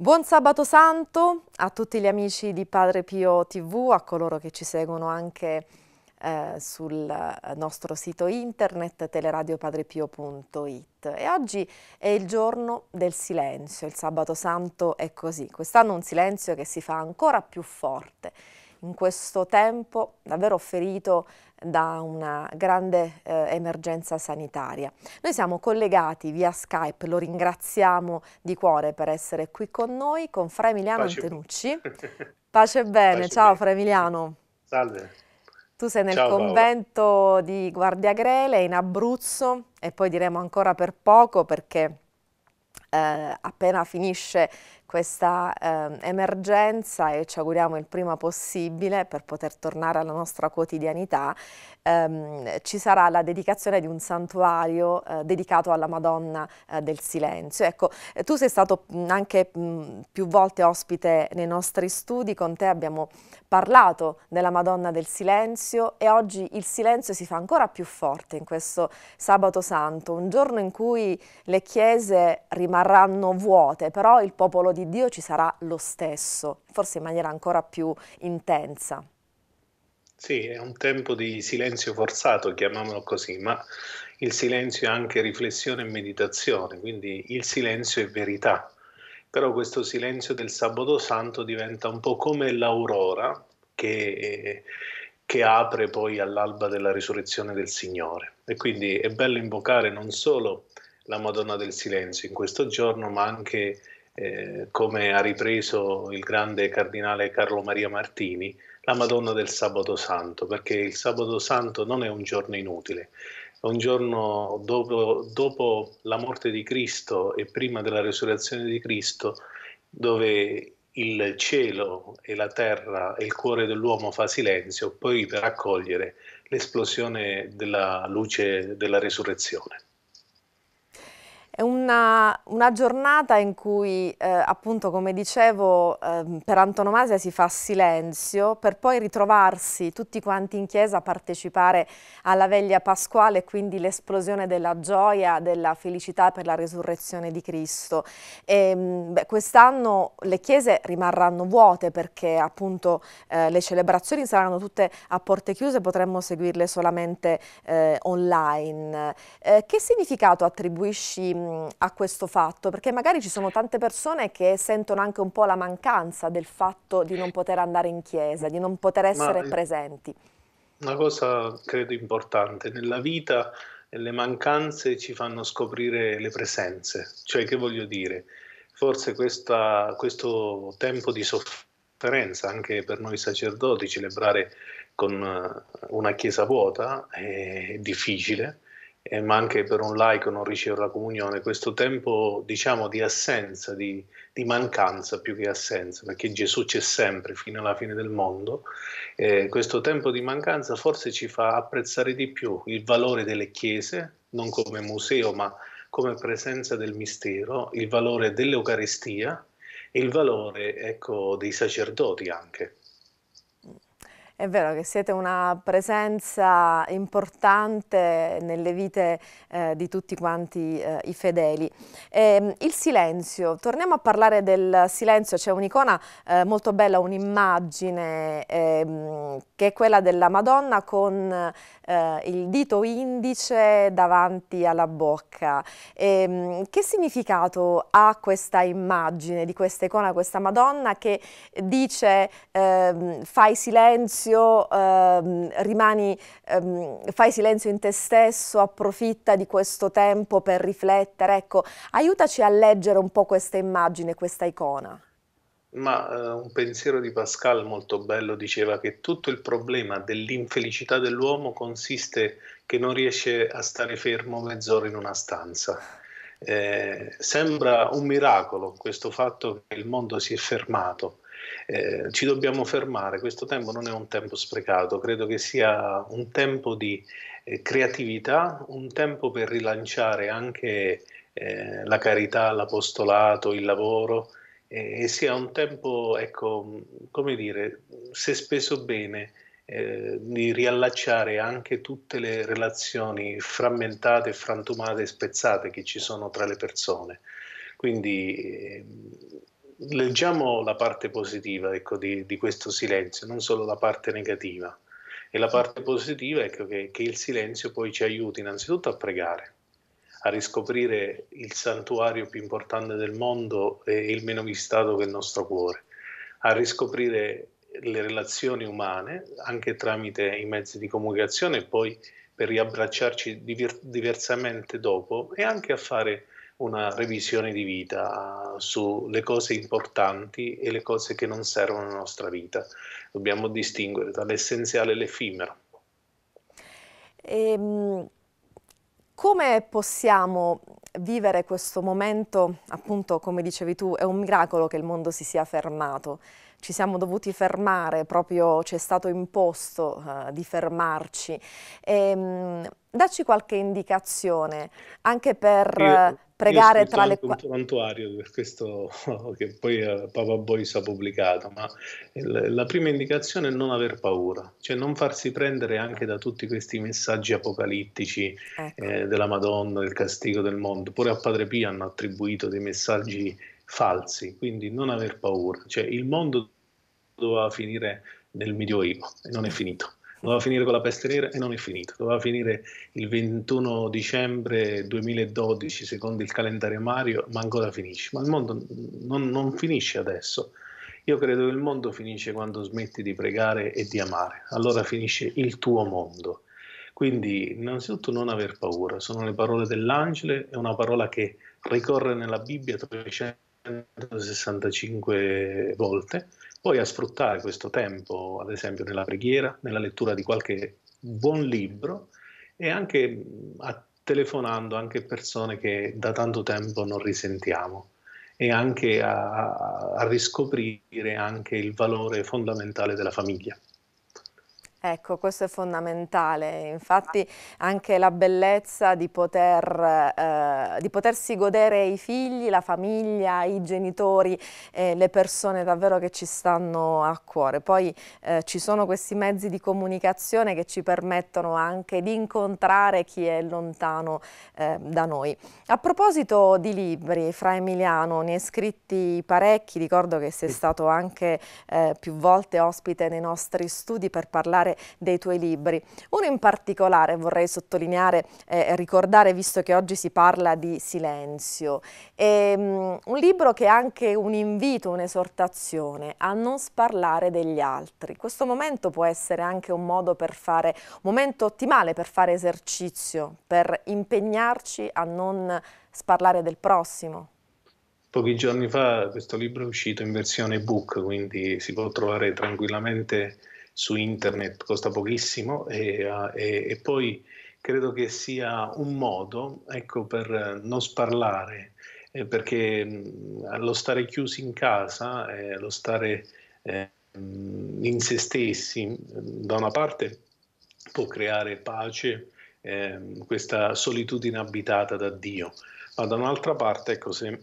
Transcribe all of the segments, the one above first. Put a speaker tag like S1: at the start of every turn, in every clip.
S1: Buon sabato santo a tutti gli amici di Padre Pio TV, a coloro che ci seguono anche eh, sul nostro sito internet teleradiopadrepio.it e oggi è il giorno del silenzio, il sabato santo è così, quest'anno un silenzio che si fa ancora più forte in questo tempo davvero ferito da una grande eh, emergenza sanitaria. Noi siamo collegati via Skype, lo ringraziamo di cuore per essere qui con noi, con Fra Emiliano Pace Antenucci. Pace e bene, Pace ciao Fra Emiliano. Salve. Tu sei nel ciao, convento Paola. di Guardia Grele in Abruzzo e poi diremo ancora per poco perché eh, appena finisce questa eh, emergenza e ci auguriamo il prima possibile per poter tornare alla nostra quotidianità, ehm, ci sarà la dedicazione di un santuario eh, dedicato alla Madonna eh, del Silenzio. Ecco, eh, tu sei stato anche mh, più volte ospite nei nostri studi, con te abbiamo parlato della Madonna del Silenzio e oggi il silenzio si fa ancora più forte in questo sabato santo, un giorno in cui le chiese rimarranno vuote, però il popolo di di Dio ci sarà lo stesso, forse in maniera ancora più intensa.
S2: Sì, è un tempo di silenzio forzato, chiamiamolo così, ma il silenzio è anche riflessione e meditazione, quindi il silenzio è verità. Però questo silenzio del sabato santo diventa un po' come l'aurora che, che apre poi all'alba della risurrezione del Signore. E quindi è bello invocare non solo la Madonna del Silenzio in questo giorno, ma anche eh, come ha ripreso il grande cardinale Carlo Maria Martini, la Madonna del Sabato Santo, perché il Sabato Santo non è un giorno inutile, è un giorno dopo, dopo la morte di Cristo e prima della resurrezione di Cristo, dove il cielo e la terra e il cuore dell'uomo fa silenzio, poi per accogliere l'esplosione della luce della resurrezione.
S1: È una, una, giornata in cui, eh, appunto, come dicevo, eh, per antonomasia si fa silenzio, per poi ritrovarsi tutti quanti in chiesa a partecipare alla veglia pasquale, quindi l'esplosione della gioia, della felicità per la risurrezione di Cristo. Ehm, quest'anno le chiese rimarranno vuote perché, appunto, eh, le celebrazioni saranno tutte a porte chiuse, potremmo seguirle solamente eh, online. Eh, che significato attribuisci? a questo fatto? Perché magari ci sono tante persone che sentono anche un po' la mancanza del fatto di non poter andare in chiesa, di non poter essere Ma presenti.
S2: Una cosa credo importante, nella vita le mancanze ci fanno scoprire le presenze, cioè che voglio dire, forse questa, questo tempo di sofferenza anche per noi sacerdoti, celebrare con una chiesa vuota è difficile, eh, ma anche per un laico non ricevere la comunione, questo tempo diciamo di assenza, di, di mancanza più che assenza, perché Gesù c'è sempre fino alla fine del mondo, eh, questo tempo di mancanza forse ci fa apprezzare di più il valore delle chiese, non come museo ma come presenza del mistero, il valore dell'Eucaristia e il valore ecco, dei sacerdoti anche.
S1: È vero che siete una presenza importante nelle vite eh, di tutti quanti eh, i fedeli. E, ehm, il silenzio, torniamo a parlare del silenzio, c'è un'icona eh, molto bella, un'immagine ehm, che è quella della Madonna con eh, il dito indice davanti alla bocca. E, ehm, che significato ha questa immagine di questa icona, questa Madonna che dice fai silenzio? silenzio, ehm, rimani, ehm, fai silenzio in te stesso, approfitta di questo tempo per riflettere, ecco, aiutaci a leggere un po' questa immagine, questa icona.
S2: Ma eh, un pensiero di Pascal molto bello diceva che tutto il problema dell'infelicità dell'uomo consiste che non riesce a stare fermo mezz'ora in una stanza. Eh, sembra un miracolo questo fatto che il mondo si è fermato, eh, ci dobbiamo fermare, questo tempo non è un tempo sprecato, credo che sia un tempo di eh, creatività, un tempo per rilanciare anche eh, la carità, l'apostolato, il lavoro e sia un tempo, ecco, come dire, se speso bene, eh, di riallacciare anche tutte le relazioni frammentate, frantumate e spezzate che ci sono tra le persone. Quindi ehm, leggiamo la parte positiva ecco, di, di, questo silenzio, non solo la parte negativa. E la parte positiva è ecco, che, che il silenzio poi ci aiuti innanzitutto a pregare, a riscoprire il santuario più importante del mondo e il meno vistato che è il nostro cuore, a riscoprire le relazioni umane anche tramite i mezzi di comunicazione e poi per riabbracciarci diversamente dopo e anche a fare una revisione di vita sulle cose importanti e le cose che non servono alla nostra vita. Dobbiamo distinguere tra l'essenziale e l'effimero.
S1: Ehm, come possiamo vivere questo momento, appunto come dicevi tu, è un miracolo che il mondo si sia fermato. Ci siamo dovuti fermare, proprio ci è stato imposto uh, di fermarci. E, ehm, dacci qualche indicazione anche per... Io pregare tra le
S2: quattro. un prontuario per questo che poi eh, Papa Bois ha pubblicato, ma la prima indicazione è non aver paura, cioè non farsi prendere anche da tutti questi messaggi apocalittici ecco. eh, della Madonna, del castigo del mondo. Pure a Padre Pio hanno attribuito dei messaggi falsi, quindi non aver paura, cioè il mondo doveva finire nel Medioevo e non è finito doveva finire con la peste nera e non è finito, doveva finire il 21 dicembre 2012 secondo il calendario Mario, ma ancora finisce, ma il mondo non, non finisce adesso. Io credo che il mondo finisce quando smetti di pregare e di amare, allora finisce il tuo mondo. Quindi, innanzitutto, non aver paura, sono le parole dell'angelo, è una parola che ricorre nella Bibbia 365 volte poi a sfruttare questo tempo, ad esempio, nella preghiera, nella lettura di qualche buon libro e anche mm, a telefonando anche persone che da tanto tempo non risentiamo e anche a, a riscoprire anche il valore fondamentale della famiglia.
S1: Ecco, questo è fondamentale, infatti anche la bellezza di, poter, eh, di potersi godere i figli, la famiglia, i genitori, eh, le persone davvero che ci stanno a cuore. Poi eh, ci sono questi mezzi di comunicazione che ci permettono anche di incontrare chi è lontano eh, da noi. A proposito di libri, Fra Emiliano, ne hai scritti parecchi, ricordo che sei stato anche eh, più volte ospite nei nostri studi per parlare dei tuoi libri. Uno in particolare vorrei sottolineare, eh, ricordare, visto che oggi si parla di silenzio. è ehm, un libro che è anche un invito, un'esortazione a non sparlare degli altri. Questo momento può essere anche un modo per fare, un momento ottimale per fare esercizio, per impegnarci a non sparlare del prossimo.
S2: Pochi giorni fa questo libro è uscito in versione book, quindi si può trovare tranquillamente su internet, costa pochissimo e, eh, e, e poi credo che sia un modo ecco, per non sparlare, eh, perché mh, lo stare chiusi in casa, eh, lo stare eh, in se stessi, da una parte può creare pace, ehm, questa solitudine abitata da Dio, ma da un'altra parte, ecco, se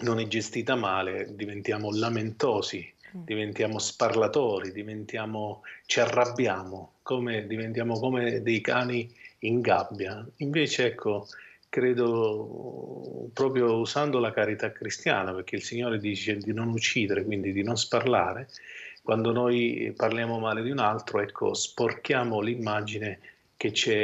S2: non è gestita male, diventiamo lamentosi Mm. diventiamo sparlatori, diventiamo, ci arrabbiamo, come, diventiamo come dei cani in gabbia. Invece, ecco, credo proprio usando la carità cristiana, perché il Signore dice di non uccidere, quindi di non sparlare, quando noi parliamo male di un altro, ecco, sporchiamo l'immagine che c'è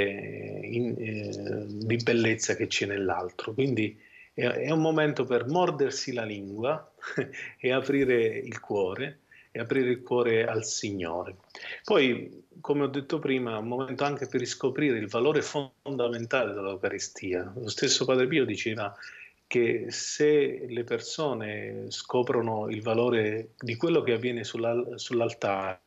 S2: in, eh, di bellezza che c'è nell'altro. Quindi è un momento per mordersi la lingua e aprire il cuore, e aprire il cuore al Signore. Poi, come ho detto prima, è un momento anche per riscoprire il valore fondamentale dell'Eucaristia. Lo stesso Padre Pio diceva che se le persone scoprono il valore di quello che avviene sulla, sull'altare,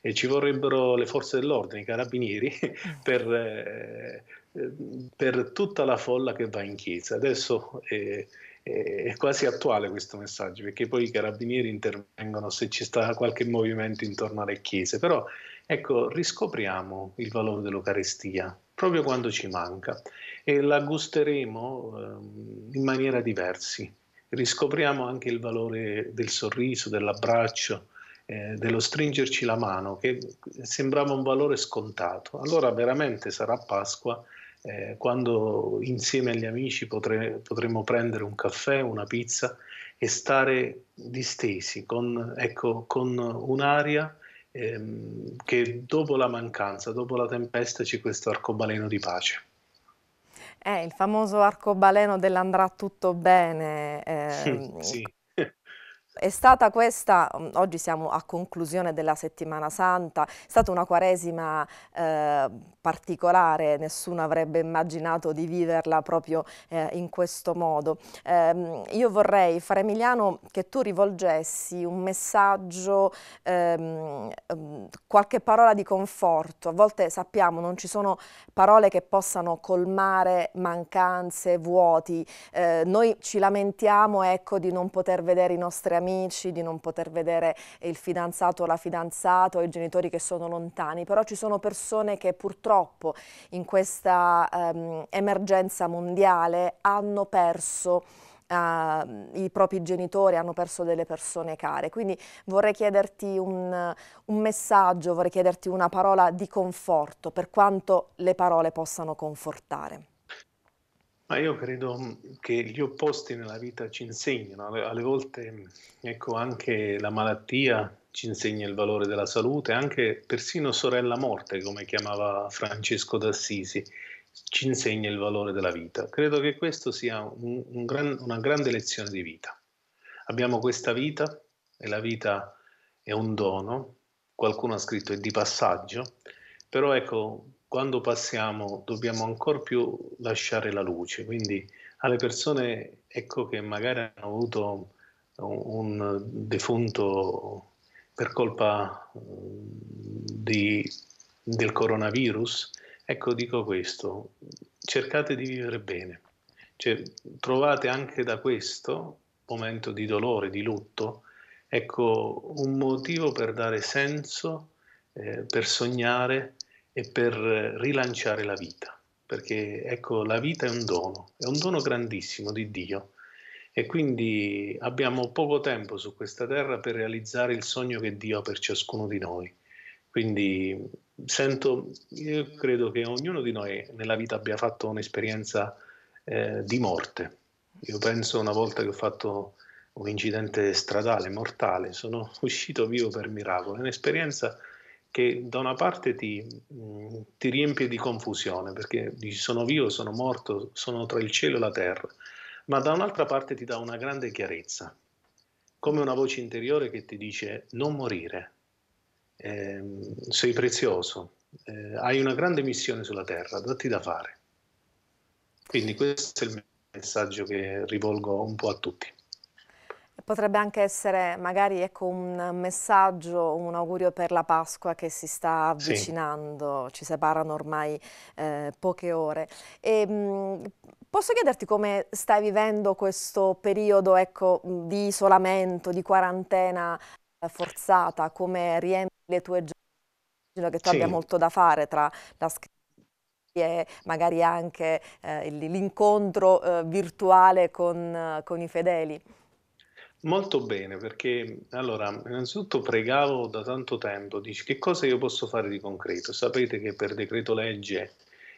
S2: e ci vorrebbero le forze dell'ordine, i carabinieri, per eh, Ehm, per tutta la folla che va in chiesa. Adesso è, è, quasi attuale questo messaggio perché poi i carabinieri intervengono se ci sta qualche movimento intorno alle chiese, però ecco, riscopriamo il valore dell'Eucaristia proprio quando ci manca e la gusteremo ehm, in maniera diversa. Riscopriamo anche il valore del sorriso, dell'abbraccio, eh, dello stringerci la mano, che sembrava un valore scontato. Allora veramente sarà Pasqua eh, quando insieme agli amici potre, potremo prendere un caffè, una pizza e stare distesi con, ecco, con un'aria ehm, che dopo la mancanza, dopo la tempesta c'è questo arcobaleno di pace.
S1: Eh, il famoso arcobaleno dell'andrà tutto bene. Eh, sì. Ehm, è stata questa, mm, oggi siamo a conclusione della settimana santa, è stata una quaresima eh, particolare, nessuno avrebbe immaginato di viverla proprio eh, in questo modo. Eh, io vorrei, Fra Emiliano, che tu rivolgessi un messaggio, ehm, mm, qualche parola di conforto. A volte sappiamo non ci sono parole che possano colmare mancanze, vuoti. Eh, noi ci lamentiamo ecco, di non poter vedere i nostri amici amici, di non poter vedere il fidanzato o la fidanzata o i genitori che sono lontani, però ci sono persone che purtroppo in questa ehm, emergenza mondiale hanno perso Uh, i propri genitori, hanno perso delle persone care. Quindi vorrei chiederti un, un, messaggio, vorrei chiederti una parola di conforto, per quanto le parole possano confortare.
S2: Ma io credo mm, che gli opposti nella vita ci insegnano, alle volte mm, ecco, anche la malattia ci insegna il valore della salute, anche persino sorella morte, come chiamava Francesco d'Assisi, ci insegna il valore della vita. Credo che questo sia un, un gran, una grande lezione di vita. Abbiamo questa vita e la vita è un dono, qualcuno ha scritto è di passaggio, però ecco, quando passiamo dobbiamo ancora più lasciare la luce, quindi alle persone ecco, che magari hanno avuto un defunto per colpa di, del coronavirus, ecco dico questo, cercate di vivere bene, cioè, trovate anche da questo momento di dolore, di lutto, ecco un motivo per dare senso, eh, per sognare, e per rilanciare la vita, perché ecco, la vita è un dono, è un dono grandissimo di Dio e quindi abbiamo poco tempo su questa terra per realizzare il sogno che Dio ha per ciascuno di noi. Quindi sento, io credo che ognuno di noi nella vita abbia fatto un'esperienza eh, di morte. Io penso una volta che ho fatto un incidente stradale mortale, sono uscito vivo per miracolo, è un'esperienza che da una parte ti, mm, ti riempie di confusione perché dici sono vivo, sono morto, sono tra il cielo e la terra, ma da un'altra parte ti dà una grande chiarezza, come una voce interiore che ti dice non morire, eh, sei prezioso, eh, hai una grande missione sulla terra, datti da fare. Quindi questo è il messaggio che rivolgo un po' a tutti.
S1: Potrebbe anche essere magari ecco, un messaggio, un augurio per la Pasqua che si sta avvicinando, sì. ci separano ormai eh, poche ore. E, ehm, posso chiederti come stai vivendo questo periodo ecco, di isolamento, di quarantena eh, forzata, come riempi le tue giornate? Immagino che tu sì. abbia molto da fare tra la scrittura e magari anche eh, l'incontro eh, virtuale con, con i fedeli.
S2: Molto bene, perché allora, innanzitutto pregavo da tanto tempo, dici che cosa io posso fare di concreto? Sapete che per decreto legge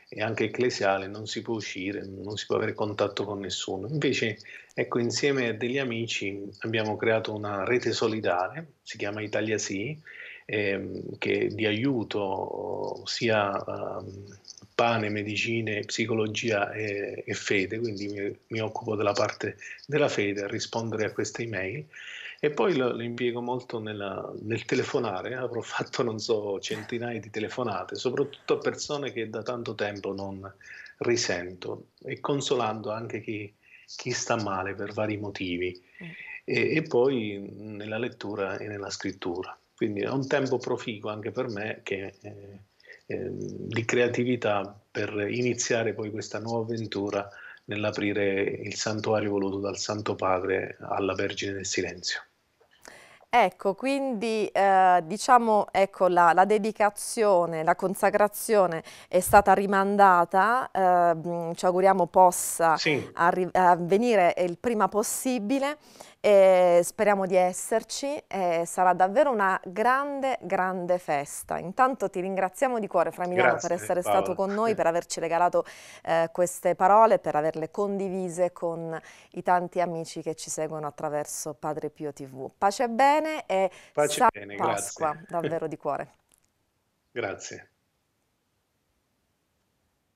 S2: e anche ecclesiale non si può uscire, non si può avere contatto con nessuno. Invece, ecco, insieme a degli amici abbiamo creato una rete solidale, si chiama Italia Sì, ehm, che di aiuto sia... Ehm, pane, medicine, psicologia e, e fede, quindi mi, mi, occupo della parte della fede, a rispondere a queste email e poi lo, lo impiego molto nella, nel telefonare, eh. avrò fatto non so centinaia di telefonate, soprattutto a persone che da tanto tempo non risento e consolando anche chi, chi sta male per vari motivi e, e poi nella lettura e nella scrittura. Quindi è un tempo proficuo anche per me che... Eh, Ehm, di creatività per iniziare poi questa nuova avventura nell'aprire il santuario voluto dal Santo Padre alla Vergine del Silenzio.
S1: Ecco, quindi eh, diciamo ecco, la, la, dedicazione, la consacrazione è stata rimandata, eh, ci auguriamo possa sì. Eh, avvenire il prima possibile, eh, speriamo di esserci, sarà davvero una grande, grande festa. Intanto ti ringraziamo di cuore Fra Milano Grazie, per essere Paola. stato con noi, per averci regalato eh, queste parole, per averle condivise con i tanti amici che ci seguono attraverso Padre Pio TV. Pace e bene! bene e Pace San bene, Pasqua grazie. davvero di cuore.
S2: Grazie.